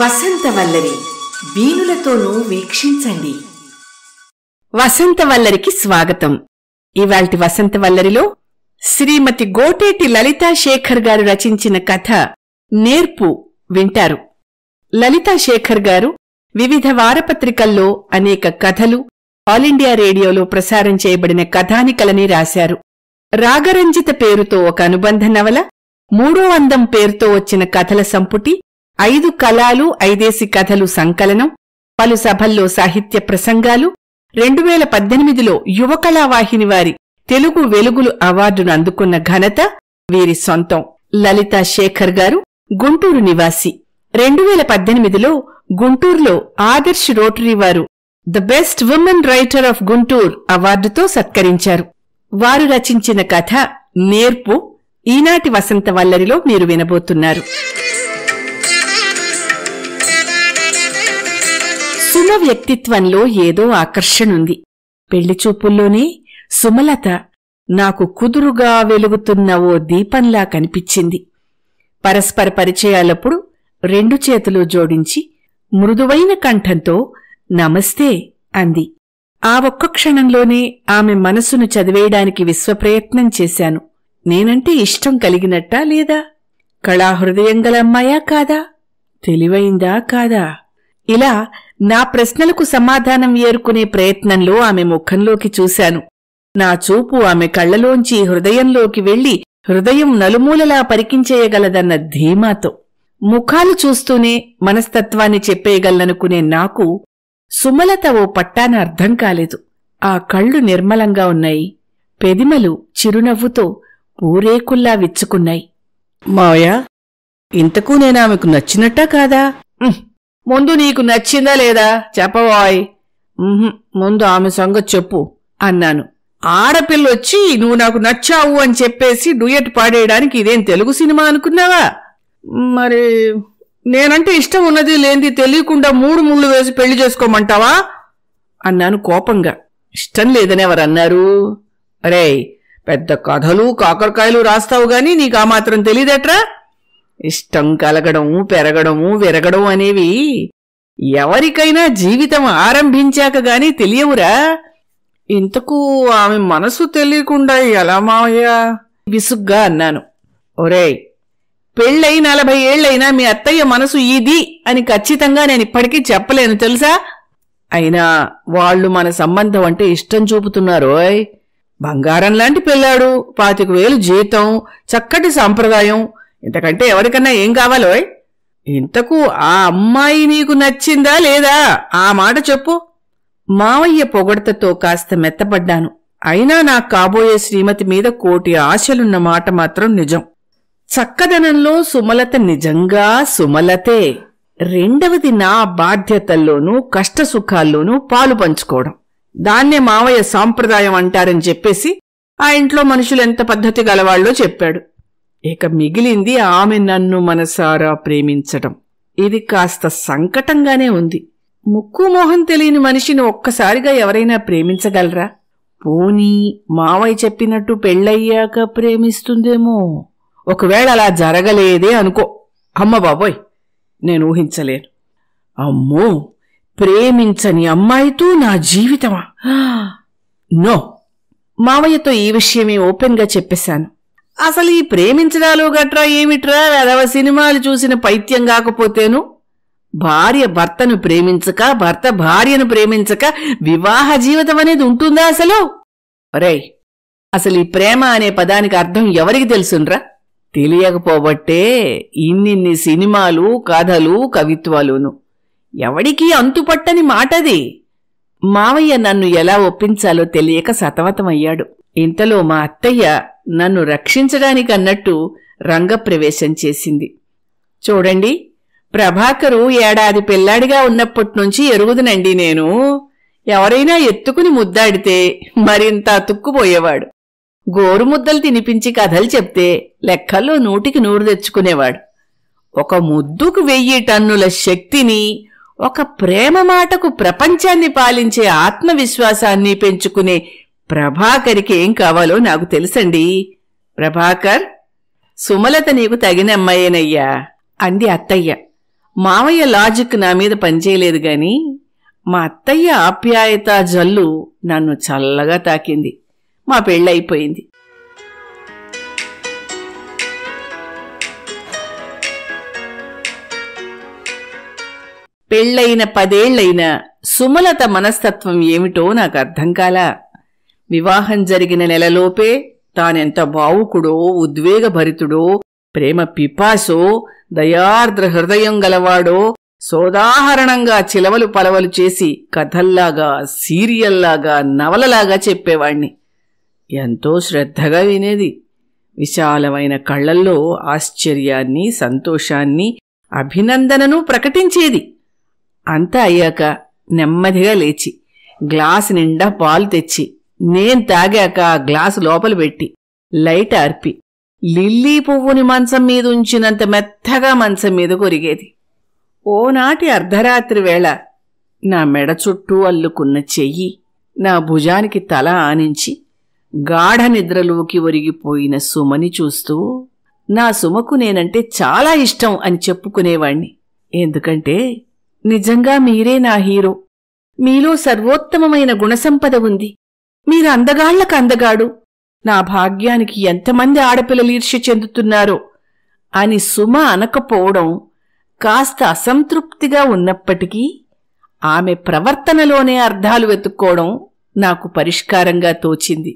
వసంతవల్లరి వీణులతోనూ వీక్షించండి వసంతవల్లరికి స్వాగతం ఇవాల్టి వసంతవల్లరిలో శ్రీమతి గోటేటి లలితా శేఖర్ గారు రచించిన కథ నేర్పు వింటారు లలితా శేఖర్ గారు వివిధ వారపత్రికల్లో అనేక కథలు ఆలిండియా రేడియోలో ప్రసారం చేయబడిన కథానికలని రాశారు రాగరంజిత పేరుతో ఒక అనుబంధ నవల మూడో అందం పేరుతో వచ్చిన కథల సంపుటి ఐదు కళాలు ఐదేసి కథలు సంకలనం పలు సభల్లో సాహిత్య ప్రసంగాలు రెండు వేల పద్దెనిమిదిలో యువకళావాహిని వారి తెలుగు వెలుగులు అవార్డును అందుకున్న ఘనత వీరి సొంతం లలితా శేఖర్ గారు గుంటూరు నివాసి రెండు వేల పద్దెనిమిదిలో గుంటూరులో ఆదర్శ్ రోటరీ వారు the best women writer of Guntur అవార్డుతో సత్కరించారు వారు రచించిన కథ నేర్పు ఈనాటి వసంత వల్లరిలో మీరు వినబోతున్నారు సుమ వ్యక్తిత్వంలో ఏదో ఆకర్షణుంది పెళ్లిచూపుల్లోనే సుమలత నాకు కుదురుగా వెలుగుతున్న ఓ దీపంలా కనిపించింది పరస్పర పరిచయాలప్పుడు రెండు చేతులు జోడించి మృదువైన కంఠంతో నమస్తే అంది ఆ ఒక్క క్షణంలోనే ఆమె మనసును చదివేయడానికి విశ్వప్రయత్నం చేశాను నేనంటే ఇష్టం కలిగినట్టా లేదా కళాహృదయం గల కాదా తెలివైందా కాదా ఇలా నా ప్రశ్నలకు సమాధానం ఏరుకునే ప్రయత్నంలో ఆమె ముఖంలోకి చూశాను నా చూపు ఆమె కళ్లలోంచి హృదయంలోకి వెళ్లి హృదయం నలుమూలలా పరికించేయగలదన్న ధీమాతో ముఖాలు చూస్తూనే మనస్తత్వాన్ని చెప్పేయగలననుకునే నాకు సుమలత ఓ పట్టాన అర్థం కాలేదు ఆ కళ్ళు నిర్మలంగా ఉన్నాయి పెదిమలు చిరునవ్వుతో పూరేకుల్లా విచ్చుకున్నాయి మాయా ఇంతకు నేనామెకు నచ్చినట్టా కాదా ముందు నీకు నచ్చిందా లేదా చెప్పబోయ్ ముందు ఆమె సంగ చెప్పు అన్నాను ఆడపిల్లొచ్చి నువ్వు నాకు నచ్చావు అని చెప్పేసి డూయట్ పాడేయడానికి ఇదేం తెలుగు సినిమా అనుకున్నావా మరి నేనంటే ఇష్టం ఉన్నది లేనిది తెలియకుండా మూడు ముళ్ళు వేసి పెళ్లి చేసుకోమంటావా అన్నాను కోపంగా ఇష్టం లేదని ఎవరన్నారు అరే పెద్ద కథలు కాకరకాయలు రాస్తావు గాని నీకు ఆ మాత్రం తెలియదట్రా ఇష్టం కలగడము పెరగడము విరగడం అనేవి ఎవరికైనా జీవితం ఆరంభించాక గాని తెలియవురా ఇంతకు ఆమె మనసు తెలియకుండా ఎలా మావయ్య విసుగ్గా అన్నాను ఒరే పెళ్ళై నలభై ఏళ్లైనా మీ అత్తయ్య మనసు ఇది అని ఖచ్చితంగా నేను ఇప్పటికీ చెప్పలేను తెలుసా అయినా వాళ్ళు మన సంబంధం అంటే ఇష్టం చూపుతున్నారోయ్ బంగారం లాంటి పెళ్ళాడు పాతిక వేలు జీతం చక్కటి సంప్రదాయం ఇంతకంటే ఎవరికన్నా ఏం కావాలో ఇంతకు ఆ అమ్మాయి నీకు నచ్చిందా లేదా ఆ మాట చెప్పు మావయ్య పొగడతతో కాస్త మెత్తపడ్డాను అయినా నా కాబోయే శ్రీమతి మీద కోటి ఆశలున్న మాట మాత్రం నిజం చక్కదనంలో సుమలత నిజంగా సుమలతే రెండవది నా బాధ్యతల్లోనూ కష్టసుఖాల్లోనూ పాలు పంచుకోవడం దాన్నే మావయ్య సాంప్రదాయం అంటారని చెప్పేసి ఆ ఇంట్లో మనుషులెంత పద్ధతి గలవాళ్ళో చెప్పాడు ఇక మిగిలింది ఆమె నన్ను మనసారా ప్రేమించటం ఇది కాస్త సంకటంగానే ఉంది ముక్కు మోహం తెలియని మనిషిని ఒక్కసారిగా ఎవరైనా ప్రేమించగలరా పోనీ మావయ్య చెప్పినట్టు పెళ్ళయ్యాక ప్రేమిస్తుందేమో ఒకవేళ అలా జరగలేదే అనుకో అమ్మ బాబోయ్ నేను ఊహించలేను అమ్మో ప్రేమించని అమ్మాయితో నా జీవితమా నో మావయ్యతో ఈ విషయమే ఓపెన్గా చెప్పేశాను అసలు ఈ ప్రేమించడాలు గట్రా ఏమిట్రా వెధవ సినిమాలు చూసిన పైత్యం కాకపోతేను భార్య భర్తను ప్రేమించక భర్త భార్యను ప్రేమించక వివాహ జీవితం అనేది ఉంటుందా అసలు రే అసలు ఈ ప్రేమ అనే పదానికి అర్థం ఎవరికి తెలుసుండ్రా తెలియకపోబట్టే ఇన్నిన్ని సినిమాలు కథలు కవిత్వాలును ఎవడికి అంతుపట్టని మాటది మావయ్య నన్ను ఎలా ఒప్పించాలో తెలియక సతమతమయ్యాడు ఇంతలో మా అత్తయ్య నన్ను రక్షించడానికి అన్నట్టు రంగప్రవేశం చేసింది చూడండి ప్రభాకరు ఏడాది పిల్లాడిగా ఉన్నప్పటి నుంచి ఎరుగుదనండి నేను ఎవరైనా ఎత్తుకుని ముద్దాడితే మరింత గోరు గోరుముద్దలు తినిపించి కథలు చెప్తే లెక్కల్లో నూటికి నూరు తెచ్చుకునేవాడు ఒక ముద్దుకు వెయ్యి టన్నుల శక్తిని ఒక ప్రేమ మాటకు ప్రపంచాన్ని పాలించే ఆత్మవిశ్వాసాన్ని పెంచుకునే ప్రభాకర్కి ఏం కావాలో నాకు తెలుసండి ప్రభాకర్ సుమలత నీకు తగిన అమ్మాయేనయ్యా అంది అత్తయ్య మావయ్య లాజిక్ నా మీద పనిచేయలేదు గాని మా అత్తయ్య ఆప్యాయత జల్లు నన్ను చల్లగా తాకింది మా పెళ్ళైపోయింది పెళ్ళైన పదేళ్లైన సుమలత మనస్తత్వం ఏమిటో నాకు అర్థం కాలా వివాహం జరిగిన నెలలోపే తానెంత భావుకుడో ఉద్వేగభరితుడో ప్రేమ పిపాసో దయార్ద్ర హృదయం గలవాడో సోదాహరణంగా చిలవలు పలవలు చేసి కథల్లాగా సీరియల్లాగా నవలలాగా చెప్పేవాణ్ణి ఎంతో శ్రద్ధగా వినేది విశాలమైన కళ్లల్లో ఆశ్చర్యాన్ని సంతోషాన్ని అభినందనను ప్రకటించేది అంతా అయ్యాక నెమ్మదిగా లేచి గ్లాస్ నిండా పాలు తెచ్చి నేను తాగాక గ్లాసు లోపల పెట్టి లైట్ ఆర్పి లిల్లీ పువ్వుని మంచం మీద ఉంచినంత మెత్తగా మంచం మీద కొరిగేది ఓనాటి అర్ధరాత్రి వేళ నా మెడ చుట్టూ అల్లుకున్న చెయ్యి నా భుజానికి తల ఆనించి గాఢ నిద్రలోకి ఒరిగిపోయిన సుమని చూస్తూ నా సుమకు నేనంటే చాలా ఇష్టం అని చెప్పుకునేవాణ్ణి ఎందుకంటే నిజంగా మీరే నా హీరో మీలో సర్వోత్తమమైన గుణసంపద ఉంది మీరు అందగాళ్లకు అందగాడు నా భాగ్యానికి ఎంతమంది ఆడపిల్లలు ఈర్ష్య చెందుతున్నారో అని సుమ అనకపోవడం కాస్త అసంతృప్తిగా ఉన్నప్పటికీ ఆమె ప్రవర్తనలోనే అర్థాలు వెతుక్కోవడం నాకు పరిష్కారంగా తోచింది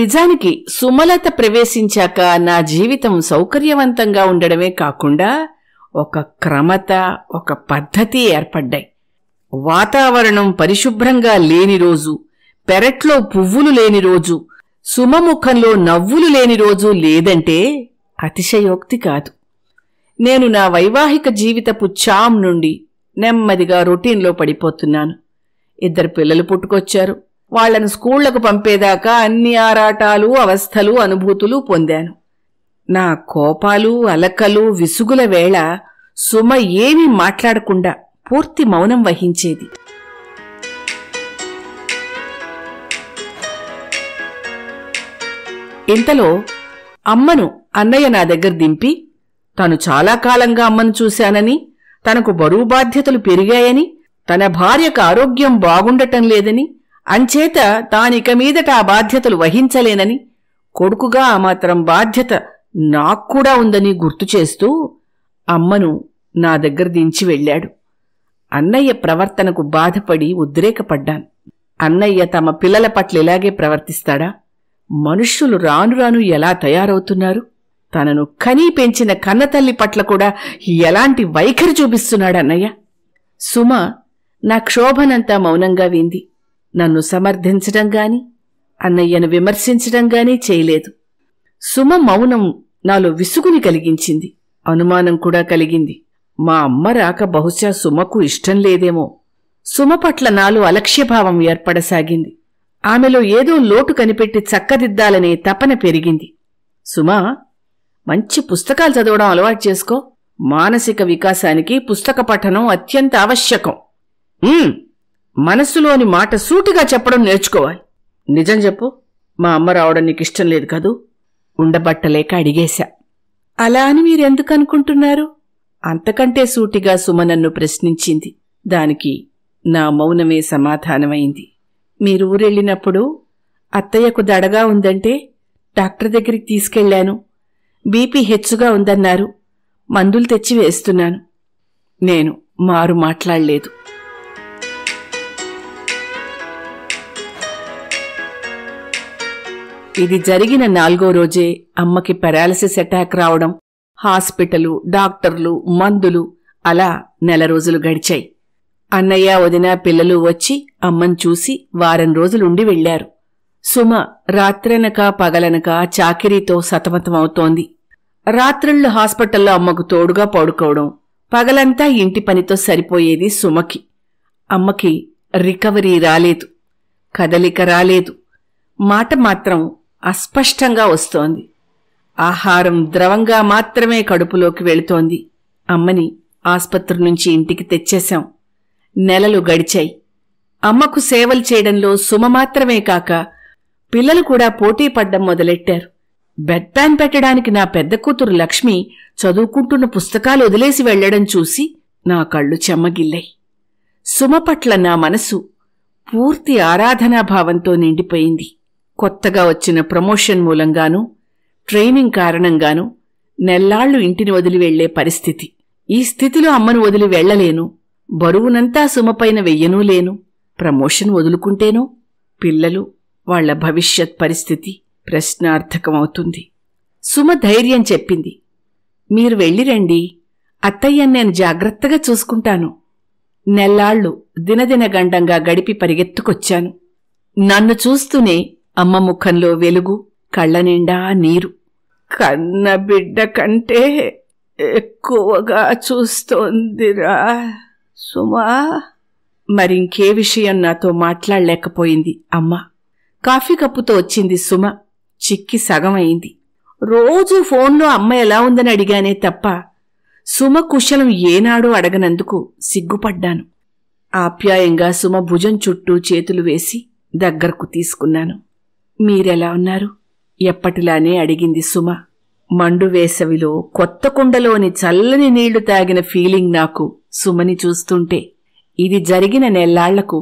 నిజానికి సుమలత ప్రవేశించాక నా జీవితం సౌకర్యవంతంగా ఉండడమే కాకుండా ఒక క్రమత ఒక పద్ధతి ఏర్పడ్డాయి వాతావరణం పరిశుభ్రంగా లేని రోజు పెరట్లో పువ్వులు లేని రోజు సుమముఖంలో నవ్వులు లేని రోజు లేదంటే అతిశయోక్తి కాదు నేను నా వైవాహిక జీవితపు చామ్ నుండి నెమ్మదిగా రొటీన్లో పడిపోతున్నాను ఇద్దరు పిల్లలు పుట్టుకొచ్చారు వాళ్లను స్కూళ్లకు పంపేదాకా అన్ని ఆరాటాలు అవస్థలు అనుభూతులు పొందాను నా కోపాలు అలకలు విసుగుల వేళ సుమ ఏమీ మాట్లాడకుండా పూర్తి మౌనం వహించేది ఇంతలో అమ్మను అన్నయ్య నా దగ్గర దింపి తను చాలా కాలంగా అమ్మను చూశానని తనకు బరువు బాధ్యతలు పెరిగాయని తన భార్యకు ఆరోగ్యం బాగుండటం లేదని అంచేత తానిక మీదట ఆ బాధ్యతలు వహించలేనని కొడుకుగా ఆ మాత్రం బాధ్యత నాకు కూడా ఉందని గుర్తు చేస్తూ అమ్మను నా దగ్గర దించి వెళ్ళాడు అన్నయ్య ప్రవర్తనకు బాధపడి ఉద్రేకపడ్డాను అన్నయ్య తమ పిల్లల పట్ల ఇలాగే ప్రవర్తిస్తాడా మనుష్యులు రాను రాను ఎలా తయారవుతున్నారు తనను కనీ పెంచిన కన్నతల్లి పట్ల కూడా ఎలాంటి వైఖరి చూపిస్తున్నాడన్నయ్య సుమ నా క్షోభనంతా మౌనంగా వింది నన్ను సమర్థించడం గాని అన్నయ్యను విమర్శించడం గాని చేయలేదు సుమ మౌనం నాలో విసుగుని కలిగించింది అనుమానం కూడా కలిగింది మా అమ్మ రాక బహుశా సుమకు ఇష్టం లేదేమో సుమ పట్ల నాలో అలక్ష్యభావం ఏర్పడసాగింది ఆమెలో ఏదో లోటు కనిపెట్టి చక్కదిద్దాలనే తపన పెరిగింది సుమా మంచి పుస్తకాలు చదవడం అలవాటు చేసుకో మానసిక వికాసానికి పుస్తక పఠనం అత్యంత ఆవశ్యకం మనస్సులోని మాట సూటిగా చెప్పడం నేర్చుకోవాలి నిజం చెప్పు మా అమ్మ రావడం నీకిష్టం లేదు కదూ ఉండబట్టలేక అడిగేశా అలా అని మీరెందుకు అనుకుంటున్నారు అంతకంటే సూటిగా సుమ నన్ను ప్రశ్నించింది దానికి నా మౌనమే సమాధానమైంది మీరు ఊరెళ్ళినప్పుడు అత్తయ్యకు దడగా ఉందంటే డాక్టర్ దగ్గరికి తీసుకెళ్లాను బీపీ హెచ్చుగా ఉందన్నారు మందులు తెచ్చి వేస్తున్నాను నేను మారు మాట్లాడలేదు ఇది జరిగిన నాలుగో రోజే అమ్మకి పెరాలసిస్ అటాక్ రావడం హాస్పిటలు డాక్టర్లు మందులు అలా నెల రోజులు గడిచాయి అన్నయ్య వదిన పిల్లలు వచ్చి అమ్మను చూసి వారం రోజులుండి వెళ్లారు సుమ రాత్రనక పగలనక చాకిరీతో సతమతమవుతోంది రాత్రుళ్ళు హాస్పిటల్లో అమ్మకు తోడుగా పడుకోవడం పగలంతా ఇంటి పనితో సరిపోయేది సుమకి అమ్మకి రికవరీ రాలేదు కదలిక రాలేదు మాట మాత్రం అస్పష్టంగా వస్తోంది ఆహారం ద్రవంగా మాత్రమే కడుపులోకి వెళుతోంది అమ్మని ఆస్పత్రి నుంచి ఇంటికి తెచ్చేశాం నెలలు గడిచాయి అమ్మకు సేవలు చేయడంలో సుమ మాత్రమే కాక పిల్లలు కూడా పోటీ పడ్డం మొదలెట్టారు బెడ్ ప్యాన్ పెట్టడానికి నా పెద్ద కూతురు లక్ష్మి చదువుకుంటున్న పుస్తకాలు వదిలేసి వెళ్లడం చూసి నా కళ్ళు చెమ్మగిల్లాయి సుమ పట్ల నా మనసు పూర్తి ఆరాధనాభావంతో నిండిపోయింది కొత్తగా వచ్చిన ప్రమోషన్ మూలంగానూ ట్రైనింగ్ కారణంగానూ నెల్లాళ్లు ఇంటిని వదిలి వెళ్లే పరిస్థితి ఈ స్థితిలో అమ్మను వదిలి వెళ్లలేను బరువునంతా సుమపైన వెయ్యనూ లేను ప్రమోషన్ వదులుకుంటేనో పిల్లలు వాళ్ల భవిష్యత్ పరిస్థితి ప్రశ్నార్థకమవుతుంది సుమ ధైర్యం చెప్పింది మీరు వెళ్ళిరండి అత్తయ్యను నేను జాగ్రత్తగా చూసుకుంటాను నెల్లాళ్లు దినదిన గండంగా గడిపి పరిగెత్తుకొచ్చాను నన్ను చూస్తూనే అమ్మ ముఖంలో వెలుగు కళ్ళ నిండా నీరు కన్న బిడ్డ కంటే ఎక్కువగా చూస్తోందిరా సుమా మరింకే విషయం నాతో మాట్లాడలేకపోయింది అమ్మ కాఫీ కప్పుతో వచ్చింది సుమ చిక్కి సగమైంది రోజు ఫోన్లో అమ్మ ఎలా ఉందని అడిగానే తప్ప సుమ కుశలం ఏనాడో అడగనందుకు సిగ్గుపడ్డాను ఆప్యాయంగా సుమ భుజం చుట్టూ చేతులు వేసి దగ్గరకు తీసుకున్నాను మీరెలా ఉన్నారు ఎప్పటిలానే అడిగింది సుమ మండు వేసవిలో కొత్త కుండలోని చల్లని నీళ్లు తాగిన ఫీలింగ్ నాకు సుమని చూస్తుంటే ఇది జరిగిన నెల్లాళ్లకు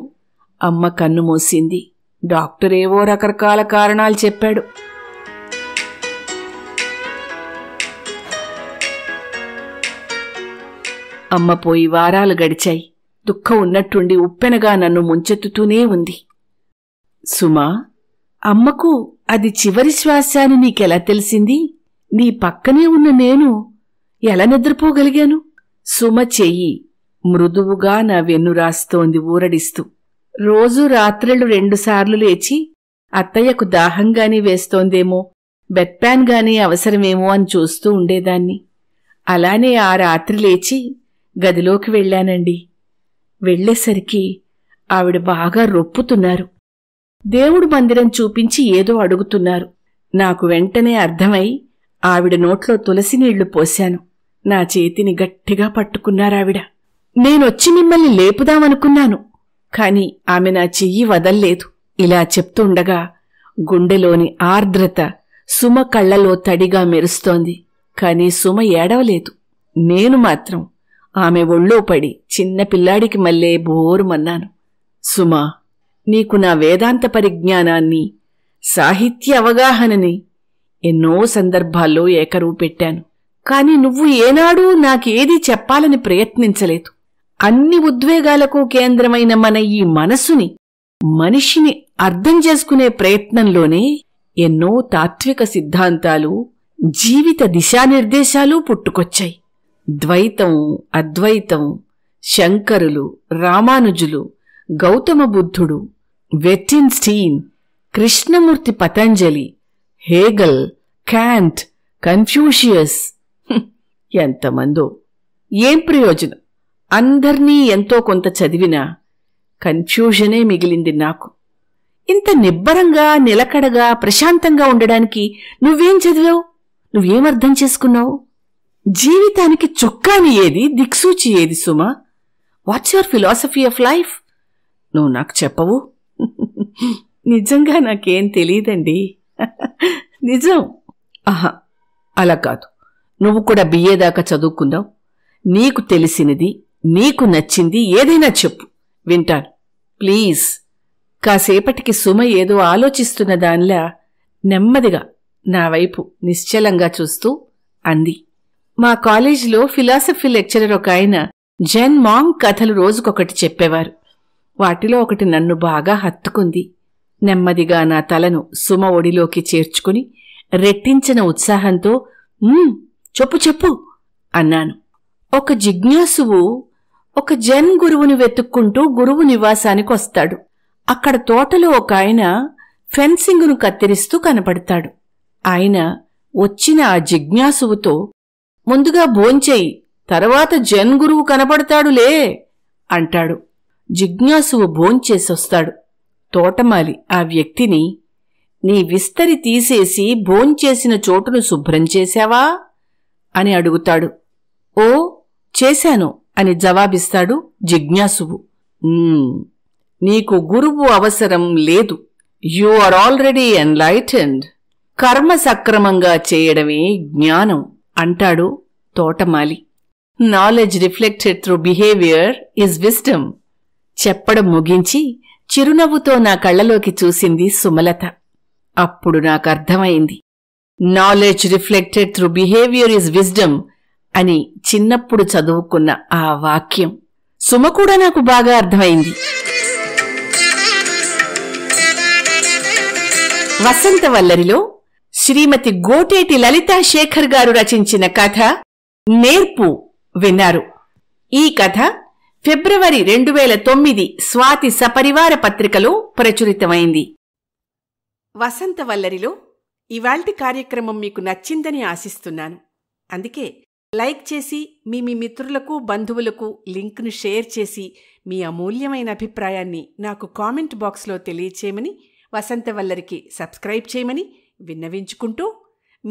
అమ్మ కన్ను మూసింది డాక్టర్ ఏవో రకరకాల కారణాలు చెప్పాడు అమ్మ పోయి వారాలు గడిచాయి దుఃఖం ఉన్నట్టుండి ఉప్పెనగా నన్ను ముంచెత్తుతూనే ఉంది సుమా అమ్మకు అది చివరి శ్వాస అని నీకెలా తెలిసింది నీ పక్కనే ఉన్న నేను ఎలా నిద్రపోగలిగాను సుమ చెయ్యి మృదువుగా నా వెన్ను రాస్తోంది ఊరడిస్తూ రోజూ రాత్రిళ్ళు రెండుసార్లు లేచి అత్తయ్యకు దాహంగాని వేస్తోందేమో బెట్పాన్ గానీ అవసరమేమో అని చూస్తూ ఉండేదాన్ని అలానే ఆ రాత్రి లేచి గదిలోకి వెళ్ళానండి వెళ్లేసరికి ఆవిడ బాగా రొప్పుతున్నారు దేవుడు మందిరం చూపించి ఏదో అడుగుతున్నారు నాకు వెంటనే అర్థమై ఆవిడ నోట్లో తులసి నీళ్లు పోశాను నా చేతిని గట్టిగా పట్టుకున్నారావిడ నేనొచ్చి మిమ్మల్ని లేపుదామనుకున్నాను కాని ఆమె నా చెయ్యి వదల్లేదు ఇలా చెప్తుండగా గుండెలోని ఆర్ద్రత సుమ కళ్లలో తడిగా మెరుస్తోంది కాని సుమ ఏడవలేదు నేను మాత్రం ఆమె ఒళ్ళో పడి చిన్నపిల్లాడికి మల్లే బోరుమన్నాను సుమా నీకు నా వేదాంత పరిజ్ఞానాన్ని సాహిత్య అవగాహనని ఎన్నో సందర్భాల్లో ఏకరువు పెట్టాను కాని నువ్వు ఏనాడూ నాకేది చెప్పాలని ప్రయత్నించలేదు అన్ని ఉద్వేగాలకు కేంద్రమైన మన ఈ మనస్సుని మనిషిని అర్థం చేసుకునే ప్రయత్నంలోనే ఎన్నో తాత్విక సిద్ధాంతాలు జీవిత దిశానిర్దేశాలు పుట్టుకొచ్చాయి ద్వైతం అద్వైతం శంకరులు రామానుజులు గౌతమ బుద్ధుడు Wittgenstein Krishnamurti Patanjali Hegel Kant Confucius ఎంతమందో ఏం ప్రయోజనం అందర్నీ ఎంతో కొంత చదివినా కన్ఫ్యూజనే మిగిలింది నాకు ఇంత నిబ్బరంగా నిలకడగా ప్రశాంతంగా ఉండడానికి నువ్వేం చదివావు నువ్వేమర్థం చేసుకున్నావు జీవితానికి చుక్కాని ఏది దిక్సూచి ఏది సుమా what's your philosophy of life నువ్వు నాకు చెప్పవు నిజంగా నాకేం తెలియదండి నిజం ఆహా అలా కాదు నువ్వు కూడా బిఏ దాకా చదువుకున్నావు నీకు తెలిసినది నీకు నచ్చింది ఏదైనా చెప్పు వింటాను ప్లీజ్ కాసేపటికి సుమ ఏదో ఆలోచిస్తున్న దానిలా నెమ్మదిగా నా వైపు నిశ్చలంగా చూస్తూ అంది మా కాలేజీలో ఫిలాసఫీ లెక్చరర్ ఒక ఆయన జెన్ మాంగ్ కథలు రోజుకొకటి చెప్పేవారు వాటిలో ఒకటి నన్ను బాగా హత్తుకుంది నెమ్మదిగా నా తలను సుమ ఒడిలోకి చేర్చుకుని రెట్టించిన ఉత్సాహంతో చెప్పు చెప్పు అన్నాను ఒక జిజ్ఞాసువు ఒక జన్ గురువుని వెతుక్కుంటూ గురువు నివాసానికి వస్తాడు అక్కడ తోటలో ఒక ఆయన ఫెన్సింగ్ను కత్తిరిస్తూ కనపడతాడు ఆయన వచ్చిన ఆ జిజ్ఞాసువుతో ముందుగా భోంచేయి తర్వాత జన్ గురువు కనపడతాడులే అంటాడు జిజ్ఞాసువు భోంచేసొస్తాడు తోటమాలి ఆ వ్యక్తిని నీ విస్తరి తీసేసి భోంచేసిన చోటును శుభ్రం చేశావా అని అడుగుతాడు ఓ చేశాను అని జవాబిస్తాడు జిజ్ఞాసువు నీకు గురువు అవసరం లేదు యు ఆర్ ఆల్రెడీ ఎన్లైటెండ్ కర్మ సక్రమంగా చేయడమే జ్ఞానం అంటాడు తోటమాలి knowledge reflected through behaviour is wisdom చెప్పడం ముగించి చిరునవ్వుతో నా కళ్ళలోకి చూసింది సుమలత అప్పుడు నాకర్థమైంది knowledge reflected through behaviour is wisdom అని చిన్నప్పుడు చదువుకున్న ఆ వాక్యం సుమ కూడా నాకు బాగా అర్థమైంది వసంత వల్లరిలో శ్రీమతి గోటేటి లలితా శేఖర్ గారు రచించిన కథ నేర్పు విన్నారు ఈ కథ ఫిబ్రవరి రెండు వేల తొమ్మిది స్వాతి సపరివార పత్రికలో ప్రచురితమైంది వసంత వల్లరిలో ఇవాల్టి కార్యక్రమం మీకు నచ్చిందని ఆశిస్తున్నాను అందుకే లైక్ చేసి మీ మీ మిత్రులకు బంధువులకు లింక్ను షేర్ చేసి మీ అమూల్యమైన అభిప్రాయాన్ని నాకు కామెంట్ బాక్స్లో తెలియచేయమని వసంత వల్లరికి సబ్స్క్రైబ్ చేయమని విన్నవించుకుంటూ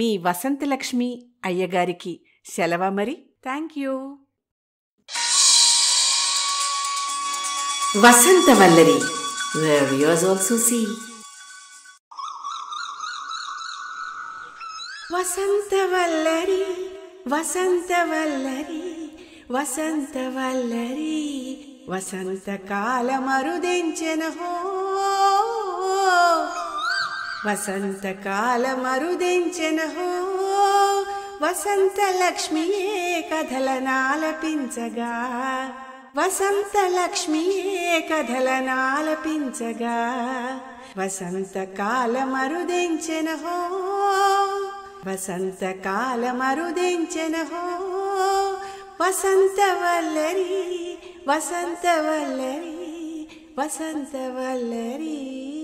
మీ వసంతలక్ష్మి అయ్యగారికి సెలవ మరి thank you Vasanta Vallari, where yours also see. Vasanta Vallari Vasanta Vallari Vasanta Vallari వసంత కాల మరుదించెనహో వసంత కాల మరుదించెనహో వసంత లక్ష్మియే కథలనాలపించగా వసంత వసంతలక్ష్మియే కథలనాలపించగా వసంతకాలమరుదించెన హో వసంత వసంతకాలమరుదించెన హో వసంత వసంత వల్లరీ వల్లరీ వసంత వల్లరీ